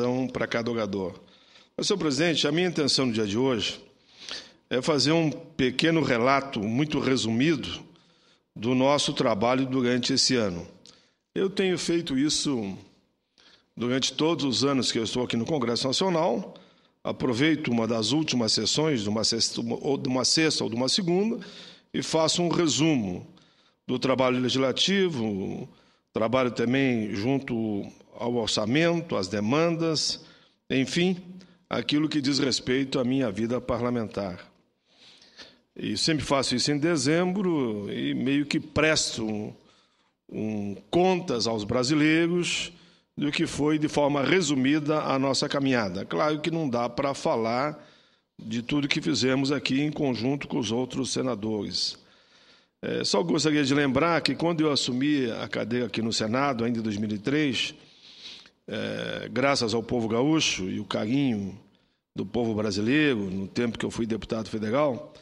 Então, para cada orador. Mas, senhor presidente, a minha intenção no dia de hoje é fazer um pequeno relato, muito resumido, do nosso trabalho durante esse ano. Eu tenho feito isso durante todos os anos que eu estou aqui no Congresso Nacional. Aproveito uma das últimas sessões, uma sexta, ou de uma sexta ou de uma segunda, e faço um resumo do trabalho legislativo, Trabalho também junto ao orçamento, às demandas, enfim, aquilo que diz respeito à minha vida parlamentar. E sempre faço isso em dezembro e meio que presto um, um, contas aos brasileiros do que foi, de forma resumida, a nossa caminhada. Claro que não dá para falar de tudo que fizemos aqui em conjunto com os outros senadores. É, só gostaria de lembrar que quando eu assumi a cadeira aqui no Senado, ainda em 2003, é, graças ao povo gaúcho e o carinho do povo brasileiro, no tempo que eu fui deputado federal,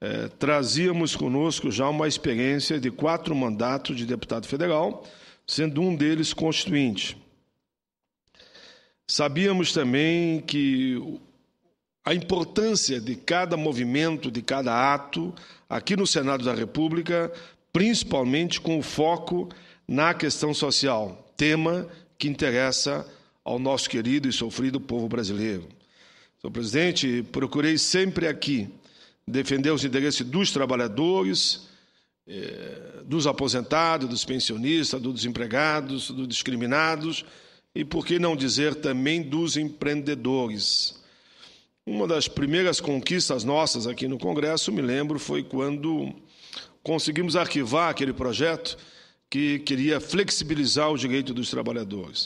é, trazíamos conosco já uma experiência de quatro mandatos de deputado federal, sendo um deles constituinte. Sabíamos também que a importância de cada movimento, de cada ato, aqui no Senado da República, principalmente com o foco na questão social, tema que interessa ao nosso querido e sofrido povo brasileiro. Senhor presidente, procurei sempre aqui defender os interesses dos trabalhadores, eh, dos aposentados, dos pensionistas, dos desempregados, dos discriminados e, por que não dizer, também dos empreendedores uma das primeiras conquistas nossas aqui no Congresso, me lembro, foi quando conseguimos arquivar aquele projeto que queria flexibilizar o direito dos trabalhadores.